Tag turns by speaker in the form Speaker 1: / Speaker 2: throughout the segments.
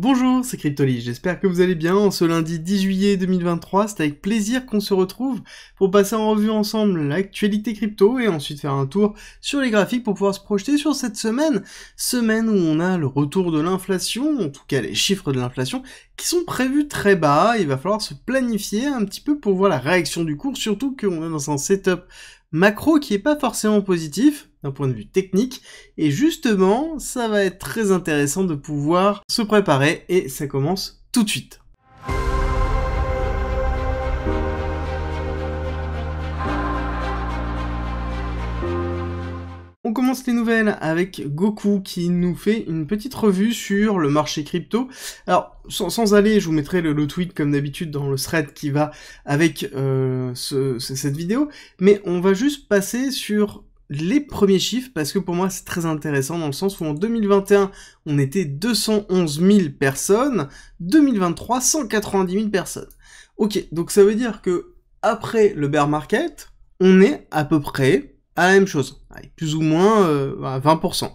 Speaker 1: Bonjour, c'est Cryptoly, j'espère que vous allez bien. En ce lundi 10 juillet 2023, c'est avec plaisir qu'on se retrouve pour passer en revue ensemble l'actualité crypto et ensuite faire un tour sur les graphiques pour pouvoir se projeter sur cette semaine. Semaine où on a le retour de l'inflation, en tout cas les chiffres de l'inflation, qui sont prévus très bas. Il va falloir se planifier un petit peu pour voir la réaction du cours, surtout qu'on est dans un setup Macro qui est pas forcément positif d'un point de vue technique. Et justement, ça va être très intéressant de pouvoir se préparer et ça commence tout de suite. On commence les nouvelles avec Goku qui nous fait une petite revue sur le marché crypto. Alors, sans, aller, je vous mettrai le, tweet comme d'habitude dans le thread qui va avec euh, cette vidéo, mais on va juste passer sur les premiers chiffres parce que pour moi c'est très intéressant dans le sens où en 2021 on était 211 000 personnes, 2023 190 000 personnes. Ok, donc ça veut dire que après le bear market, on est à peu près la même chose, plus ou moins 20%. Euh,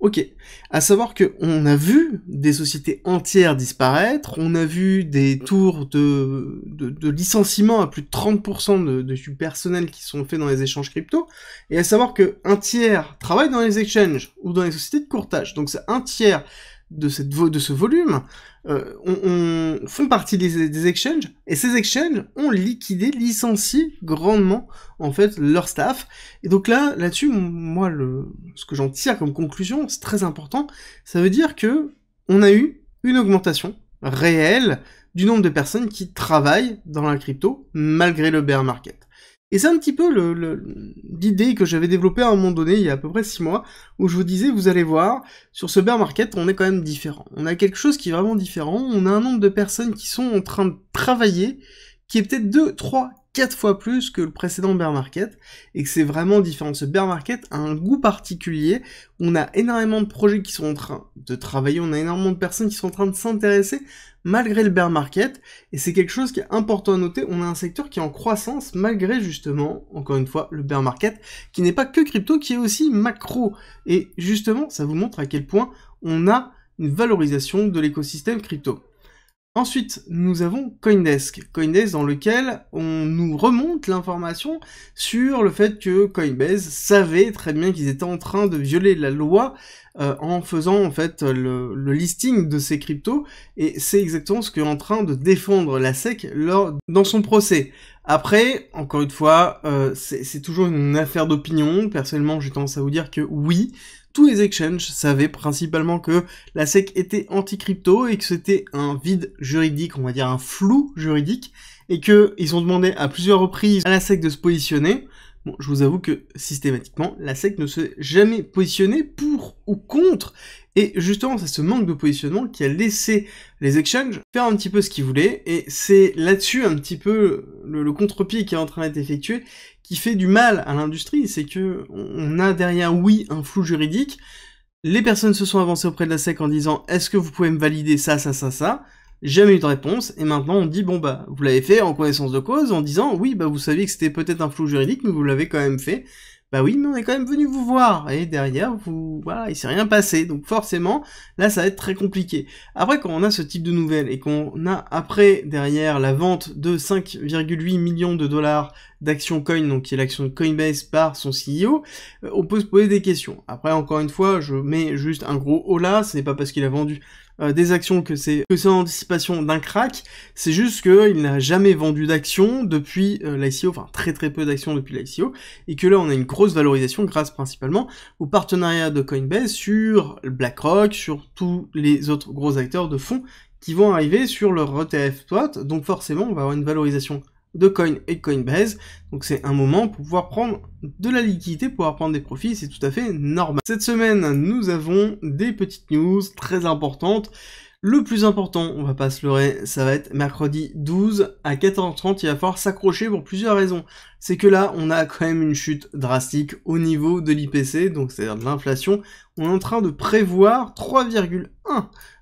Speaker 1: ok, à savoir que on a vu des sociétés entières disparaître, on a vu des tours de, de, licenciement à plus de 30% de, de, du personnel qui sont faits dans les échanges crypto, et à savoir que un tiers travaille dans les exchanges ou dans les sociétés de courtage, donc c'est un tiers de, ce volume euh, on, font partie des, des, exchanges et ces exchanges ont liquidé, licencié grandement en fait leur staff. Et donc là, là-dessus, moi, le, ce que j'en tire comme conclusion, c'est très important. Ça veut dire que on a eu une augmentation réelle du nombre de personnes qui travaillent dans la crypto malgré le bear market. Et c'est un petit peu l'idée le, que j'avais développée à un moment donné, il y a à peu près 6 mois, où je vous disais, vous allez voir, sur ce bear market, on est quand même différent. On a quelque chose qui est vraiment différent, on a un nombre de personnes qui sont en train de travailler, qui est peut-être 2, 3, 4 fois plus que le précédent bear market et que c'est vraiment différent. Ce bear market a un goût particulier. On a énormément de projets qui sont en train de travailler, on a énormément de personnes qui sont en train de s'intéresser malgré le bear market et c'est quelque chose qui est important à noter. On a un secteur qui est en croissance malgré justement, encore une fois, le bear market qui n'est pas que crypto, qui est aussi macro. Et justement, ça vous montre à quel point on a une valorisation de l'écosystème crypto. Ensuite, nous avons Coindesk. Coindesk dans lequel on nous remonte l'information sur le fait que Coinbase savait très bien qu'ils étaient en train de violer la loi euh, en faisant en fait le, listing de ces cryptos et c'est exactement ce qu'est en train de défendre la SEC lors, dans son procès. Après, encore une fois, euh, c'est toujours une affaire d'opinion. Personnellement, j'ai tendance à vous dire que oui, tous les exchanges savaient principalement que la SEC était anti-crypto et que c'était un vide juridique, on va dire un flou juridique, et qu'ils ont demandé à plusieurs reprises à la SEC de se positionner je vous avoue que systématiquement, la SEC ne s'est jamais positionnée pour ou contre, et justement c'est ce manque de positionnement qui a laissé les exchanges faire un petit peu ce qu'ils voulaient, et c'est là-dessus un petit peu le, contre-pied qui est en train d'être effectué qui fait du mal à l'industrie, c'est que on a derrière oui un flou juridique, les personnes se sont avancées auprès de la SEC en disant est-ce que vous pouvez me valider ça, ça, ça, ça jamais eu de réponse, et maintenant on dit bon bah, vous l'avez fait en connaissance de cause, en disant oui bah vous saviez que c'était peut-être un flou juridique, mais vous l'avez quand même fait, bah oui, mais on est quand même venu vous voir, et derrière, vous, voilà, il s'est rien passé, donc forcément, là, ça va être très compliqué. Après, quand on a ce type de nouvelles, et qu'on a après, derrière, la vente de 5,8 millions de dollars d'action Coin, donc qui est l'action Coinbase par son CEO, euh, on peut se poser des questions. Après, encore une fois, je mets juste un gros "Hola". ce n'est pas parce qu'il a vendu euh, des actions que c'est que c'est en anticipation d'un crack, c'est juste qu'il n'a jamais vendu d'actions depuis euh, l'ICO, e enfin très très peu d'actions depuis l'ICO, e et que là on a une grosse valorisation grâce principalement au partenariat de Coinbase sur BlackRock, sur tous les autres gros acteurs de fonds qui vont arriver sur leur ETF donc forcément on va avoir une valorisation de Coin et Coinbase. Donc c'est un moment pour pouvoir prendre de la liquidité, pour pouvoir prendre des profits, c'est tout à fait normal. Cette semaine, nous avons des petites news très importantes. Le plus important, on va pas se leurrer, ça va être mercredi 12 à 14h30, il va falloir s'accrocher pour plusieurs raisons. C'est que là, on a quand même une chute drastique au niveau de l'IPC, donc c'est-à-dire de l'inflation. On est en train de prévoir 3,1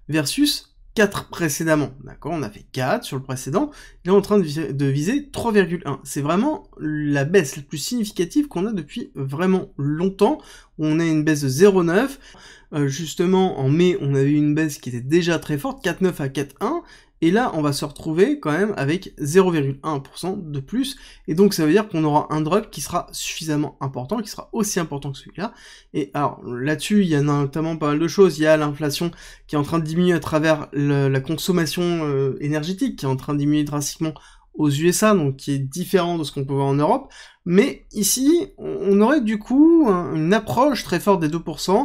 Speaker 1: versus précédemment. D'accord On a fait 4 sur le précédent. Il est en train de viser 3,1. C'est vraiment la baisse la plus significative qu'on a depuis vraiment longtemps. On a une baisse de 0,9. Euh, justement, en mai, on avait une baisse qui était déjà très forte, 4,9 à 4,1. Et là, on va se retrouver quand même avec 0,1% de plus. Et donc, ça veut dire qu'on aura un drop qui sera suffisamment important, qui sera aussi important que celui-là. Et alors, là-dessus, il y a notamment pas mal de choses. Il y a l'inflation qui est en train de diminuer à travers la consommation euh, énergétique, qui est en train de diminuer drastiquement aux USA, donc qui est différent de ce qu'on peut voir en Europe. Mais ici, on aurait du coup une approche très forte des 2% euh,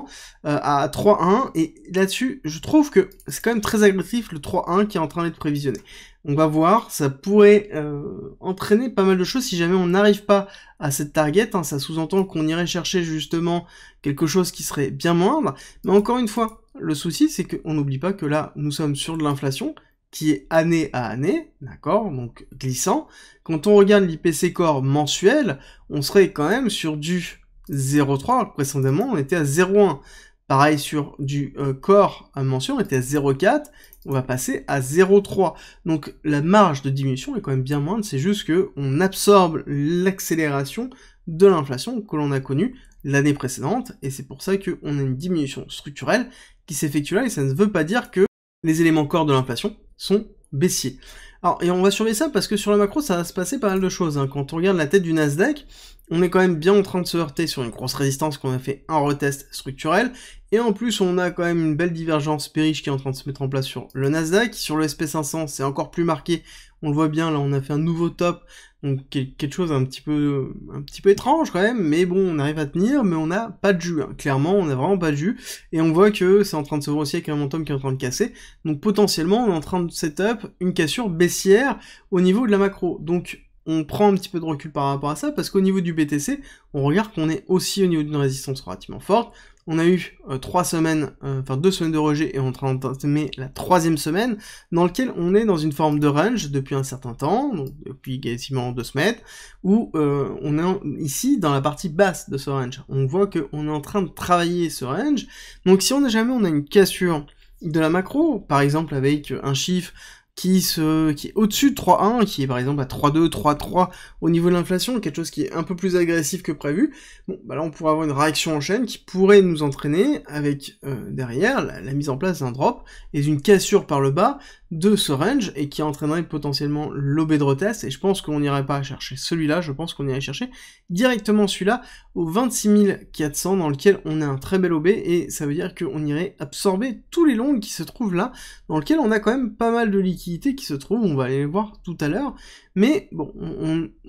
Speaker 1: à 3-1. Et là-dessus, je trouve que c'est quand même très agressif le 3-1 qui est en train d'être prévisionné. On va voir, ça pourrait euh, entraîner pas mal de choses si jamais on n'arrive pas à cette target. Hein. ça sous-entend qu'on irait chercher justement quelque chose qui serait bien moindre. Mais encore une fois, le souci, c'est qu'on n'oublie pas que là, nous sommes sur de l'inflation, qui est année à année, d'accord, donc glissant, quand on regarde l'IPC corps mensuel, on serait quand même sur du 0,3, précédemment on était à 0,1. Pareil sur du euh, corps à mensuel, on était à 0,4, on va passer à 0,3. Donc la marge de diminution est quand même bien moindre, c'est juste qu'on absorbe l'accélération de l'inflation que l'on a connue l'année précédente, et c'est pour ça qu'on a une diminution structurelle qui s'effectue là, et ça ne veut pas dire que les éléments corps de l'inflation sont baissiers. Alors, et on va surveiller ça parce que sur la macro, ça va se passer pas mal de choses. Hein. Quand on regarde la tête du Nasdaq, on est quand même bien en train de se heurter sur une grosse résistance qu'on a fait un retest structurel. Et en plus, on a quand même une belle divergence périche qui est en train de se mettre en place sur le Nasdaq. Sur le SP500, c'est encore plus marqué. On le voit bien, là, on a fait un nouveau top donc quelque chose un petit peu un petit peu étrange quand même, mais bon, on arrive à tenir, mais on n'a pas de jus. Hein. Clairement, on n'a vraiment pas de jus, et on voit que c'est en train de se voir aussi avec un momentum qui est en train de casser. Donc potentiellement, on est en train de setup une cassure baissière au niveau de la macro. Donc on prend un petit peu de recul par rapport à ça, parce qu'au niveau du BTC, on regarde qu'on est aussi au niveau d'une résistance relativement forte, on a eu euh, trois semaines, euh, enfin deux semaines de rejet et on est en train d'entamer la troisième semaine dans laquelle on est dans une forme de range depuis un certain temps, donc depuis quasiment deux semaines, où euh, on est ici dans la partie basse de ce range. On voit qu'on est en train de travailler ce range. Donc si on a jamais on a une cassure de la macro, par exemple avec un chiffre qui, se, est au-dessus de 3 qui est par exemple à 3-2, 3-3 au niveau de l'inflation, quelque chose qui est un peu plus agressif que prévu, bon, bah là on pourrait avoir une réaction en chaîne qui pourrait nous entraîner avec euh, derrière la, mise en place d'un drop et une cassure par le bas de ce range et qui entraînerait potentiellement l'OB de retest et je pense qu'on n'irait pas chercher celui-là, je pense qu'on irait chercher directement celui-là au 26.400 dans lequel on a un très bel OB et ça veut dire qu'on irait absorber tous les longs qui se trouvent là dans lequel on a quand même pas mal de liquide qui se trouve, on va aller voir tout à l'heure, mais bon,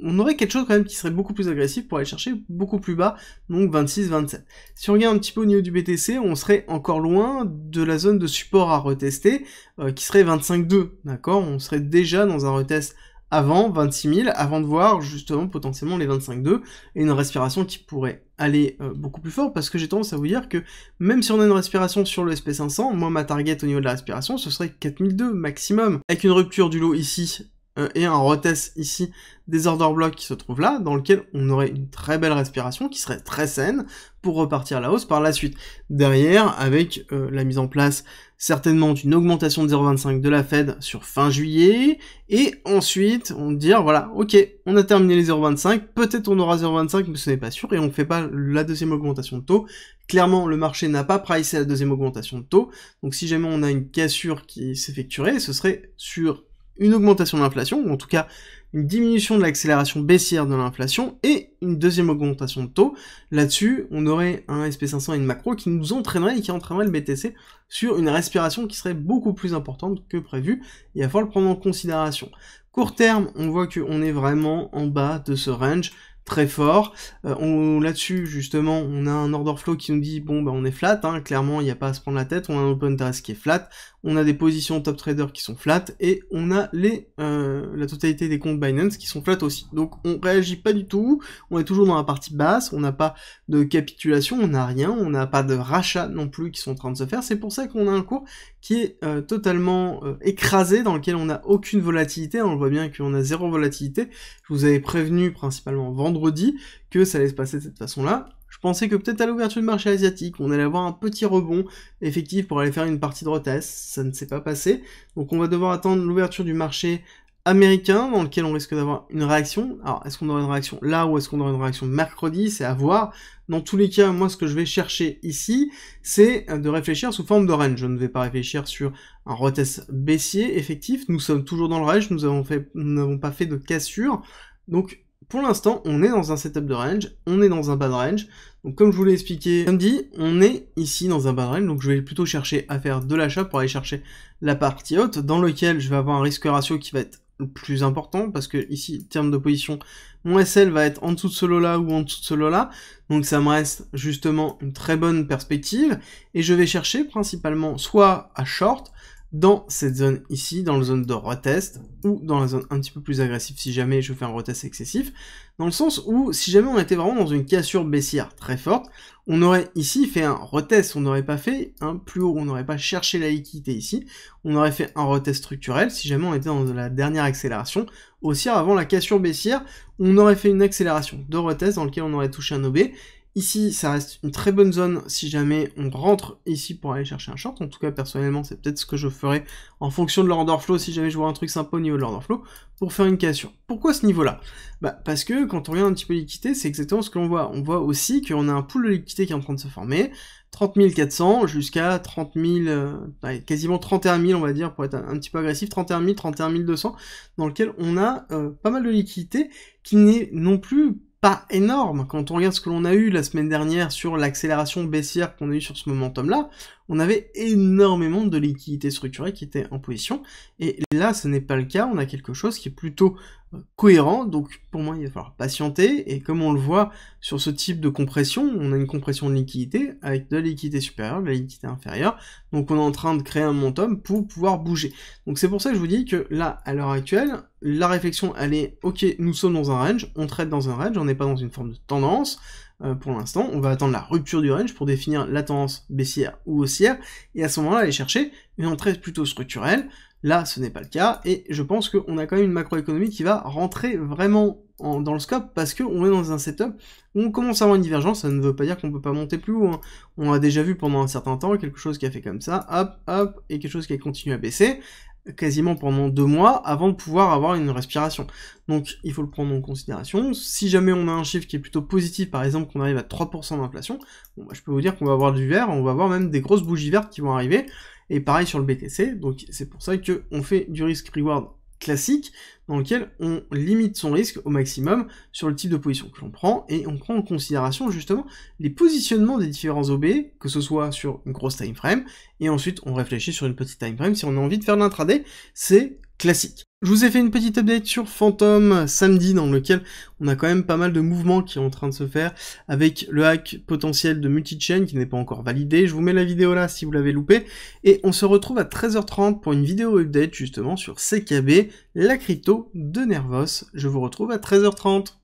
Speaker 1: on, aurait quelque chose quand même qui serait beaucoup plus agressif pour aller chercher beaucoup plus bas, donc 26, 27. Si on regarde un petit peu au niveau du BTC, on serait encore loin de la zone de support à retester, euh, qui serait 25-2, d'accord On serait déjà dans un retest avant 26 000, avant de voir justement potentiellement les 25-2 et une respiration qui pourrait aller euh, beaucoup plus fort parce que j'ai tendance à vous dire que même si on a une respiration sur le SP500, moi ma target au niveau de la respiration ce serait 4002 maximum. Avec une rupture du lot ici euh, et un retest ici des order blocks qui se trouvent là, dans lequel on aurait une très belle respiration qui serait très saine pour repartir à la hausse par la suite. Derrière, avec euh, la mise en place certainement d'une augmentation de 0,25 de la Fed sur fin juillet, et ensuite on dire ah, voilà, ok, on a terminé les 0,25, peut-être on aura 0,25, mais ce n'est pas sûr, et on ne fait pas la deuxième augmentation de taux. Clairement, le marché n'a pas pricé la deuxième augmentation de taux, donc si jamais on a une cassure qui s'effectuerait, ce serait sur une augmentation de l'inflation, ou en tout cas une diminution de l'accélération baissière de l'inflation, et une deuxième augmentation de taux. Là-dessus, on aurait un SP500 et une macro qui nous entraînerait et qui entraînerait le BTC sur une respiration qui serait beaucoup plus importante que prévu. Il à falloir le prendre en considération. Court terme, on voit qu'on est vraiment en bas de ce range très fort. Euh, là-dessus, justement, on a un order flow qui nous dit, bon, ben on est flat, hein. clairement, il n'y a pas à se prendre la tête, on a un open interest qui est flat, on a des positions top trader qui sont flat, et on a les, euh, la totalité des comptes Binance qui sont flat aussi. Donc, on réagit pas du tout, on est toujours dans la partie basse, on n'a pas de capitulation, on n'a rien, on n'a pas de rachat non plus qui sont en train de se faire, c'est pour ça qu'on a un cours qui est euh, totalement euh, écrasé, dans lequel on n'a aucune volatilité. On voit bien qu'on a zéro volatilité. Je vous avais prévenu principalement vendredi que ça allait se passer de cette façon-là. Je pensais que peut-être à l'ouverture du marché asiatique, on allait avoir un petit rebond effectif pour aller faire une partie de retest. Ça ne s'est pas passé. Donc on va devoir attendre l'ouverture du marché américain dans lequel on risque d'avoir une réaction. Alors, est-ce qu'on aura une réaction là ou est-ce qu'on aura une réaction mercredi C'est à voir. Dans tous les cas, moi, ce que je vais chercher ici, c'est euh, de réfléchir sous forme de range. Je ne vais pas réfléchir sur un retest baissier effectif. Nous sommes toujours dans le range. Nous avons fait, n'avons pas fait de cassure. Donc, pour l'instant, on est dans un setup de range, on est dans un bad range. Donc comme je vous l'ai expliqué samedi, on est ici dans un bad range, donc je vais plutôt chercher à faire de l'achat pour aller chercher la partie haute, dans lequel je vais avoir un risque ratio qui va être plus important parce que ici, terme de position, mon SL va être en dessous de ce lot là ou en dessous de ce lot là. Donc ça me reste justement une très bonne perspective et je vais chercher principalement soit à short, dans cette zone ici, dans la zone de retest, ou dans la zone un petit peu plus agressive si jamais je fais un retest excessif, dans le sens où si jamais on était vraiment dans une cassure baissière très forte, on aurait ici fait un retest, on n'aurait pas fait un hein, plus haut, on n'aurait pas cherché la liquidité ici, on aurait fait un retest structurel si jamais on était dans la dernière accélération aussi avant la cassure baissière, on aurait fait une accélération de retest dans lequel on aurait touché un OB, Ici, ça reste une très bonne zone si jamais on rentre ici pour aller chercher un short. En tout cas, personnellement, c'est peut-être ce que je ferais en fonction de l'order flow si jamais je vois un truc sympa au niveau de l'order flow pour faire une cassure. Pourquoi ce niveau-là bah, Parce que quand on regarde un petit peu l'équité, c'est exactement ce que l'on voit. On voit aussi qu'on a un pool de liquidité qui est en train de se former. 30 400 jusqu'à 30 000, euh, quasiment 31 000 on va dire pour être un, petit peu agressif, 31 000, 31 200, dans lequel on a euh, pas mal de liquidité qui n'est non plus pas énorme quand on regarde ce que l'on a eu la semaine dernière sur l'accélération baissière qu'on a eu sur ce momentum-là on avait énormément de liquidités structurées qui étaient en position. Et là, ce n'est pas le cas. On a quelque chose qui est plutôt euh, cohérent. Donc, pour moi, il va falloir patienter. Et comme on le voit sur ce type de compression, on a une compression de liquidité avec de la liquidité supérieure, de la liquidité inférieure. Donc, on est en train de créer un momentum pour pouvoir bouger. Donc, c'est pour ça que je vous dis que là, à l'heure actuelle, la réflexion, elle est, ok, nous sommes dans un range, on traite dans un range, on n'est pas dans une forme de tendance. Euh, pour l'instant. On va attendre la rupture du range pour définir la tendance baissière ou haussière, et à ce moment-là aller chercher une entrée plutôt structurelle. Là, ce n'est pas le cas, et je pense qu'on a quand même une macroéconomie qui va rentrer vraiment dans le scope, parce qu'on est dans un setup où on commence à avoir une divergence, ça ne veut pas dire qu'on peut pas monter plus haut. Hein. On a déjà vu pendant un certain temps quelque chose qui a fait comme ça, hop, hop, et quelque chose qui a continué à baisser quasiment pendant deux mois avant de pouvoir avoir une respiration. Donc il faut le prendre en considération. Si jamais on a un chiffre qui est plutôt positif, par exemple qu'on arrive à 3% d'inflation, bah, je peux vous dire qu'on va avoir du vert, on va avoir même des grosses bougies vertes qui vont arriver. Et pareil sur le BTC, donc c'est pour ça qu'on fait du risk reward classique dans lequel on limite son risque au maximum sur le type de position que l'on prend et on prend en considération justement les positionnements des différents OB, que ce soit sur une grosse time frame et ensuite on réfléchit sur une petite time frame si on a envie de faire de l'intraday, c'est classique. Je vous ai fait une petite update sur Phantom samedi dans lequel on a quand même pas mal de mouvements qui sont en train de se faire avec le hack potentiel de multi-chain qui n'est pas encore validé. Je vous mets la vidéo là si vous l'avez loupé et on se retrouve à 13h30 pour une vidéo update justement sur CKB, la crypto de Nervos. Je vous retrouve à 13h30.